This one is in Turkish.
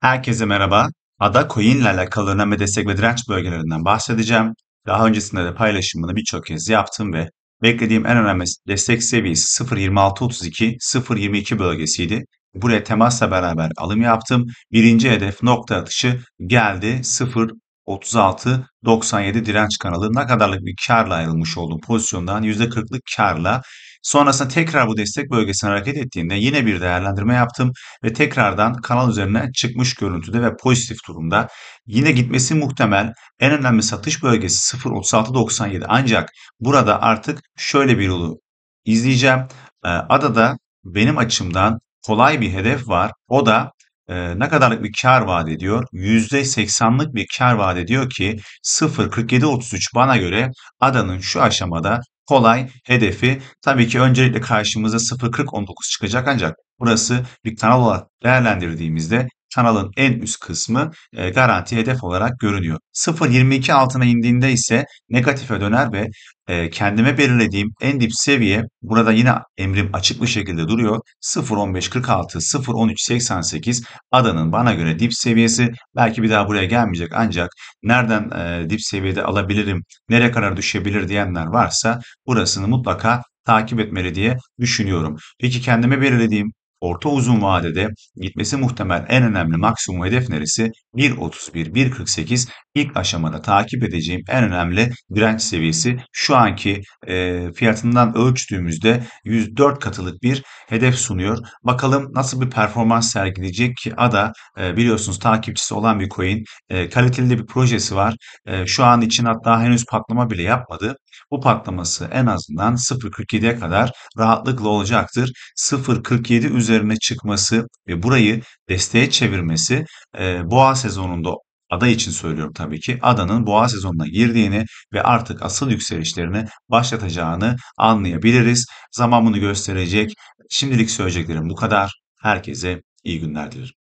Herkese merhaba. Ada Coin ile alakalı önemli destek ve direnç bölgelerinden bahsedeceğim. Daha öncesinde de paylaşımını birçok kez yaptım ve beklediğim en önemli destek seviyesi 0.2632-0.22 bölgesiydi. Buraya temasla beraber alım yaptım. Birinci hedef nokta atışı geldi 0.36.97 direnç kanalı. Ne kadarlık bir karla ayrılmış olduğum pozisyondan %40'lık karla Sonrasında tekrar bu destek bölgesine hareket ettiğinde yine bir değerlendirme yaptım ve tekrardan kanal üzerine çıkmış görüntüde ve pozitif durumda. Yine gitmesi muhtemel en önemli satış bölgesi 0.3697 ancak burada artık şöyle bir yolu izleyeceğim. Ee, adada benim açımdan kolay bir hedef var. O da e, ne kadarlık bir kar vaat ediyor? %80'lık bir kar vaat ediyor ki 0.47.33 bana göre adanın şu aşamada kolay hedefi tabii ki öncelikle karşımıza 0.40 çıkacak ancak burası bir kanal olarak değerlendirdiğimizde kanalın en üst kısmı e, garanti hedef olarak görünüyor. 0.22 altına indiğinde ise negatife döner ve e, kendime belirlediğim en dip seviye burada yine emrim açık bir şekilde duruyor. 0.1546, 0.1388 adanın bana göre dip seviyesi. Belki bir daha buraya gelmeyecek ancak nereden e, dip seviyede alabilirim, nereye kadar düşebilir diyenler varsa burasını mutlaka takip etmeli diye düşünüyorum. Peki kendime belirlediğim orta uzun vadede gitmesi muhtemel en önemli maksimum hedef neresi? 1.31, 1.48 ilk aşamada takip edeceğim en önemli direnç seviyesi şu anki e, fiyatından ölçtüğümüzde 104 katılık bir hedef sunuyor. Bakalım nasıl bir performans sergileyecek ki ADA e, biliyorsunuz takipçisi olan bir coin. E, kaliteli bir projesi var. E, şu an için hatta henüz patlama bile yapmadı. Bu patlaması en azından 0.47'ye kadar rahatlıkla olacaktır. 0.47 üzerine çıkması ve burayı desteğe çevirmesi e, boğa sezonunda ada için söylüyorum tabii ki adanın boğa sezonuna girdiğini ve artık asıl yükselişlerini başlatacağını anlayabiliriz. Zaman bunu gösterecek. Şimdilik söyleyeceklerim bu kadar. Herkese iyi günler dilerim.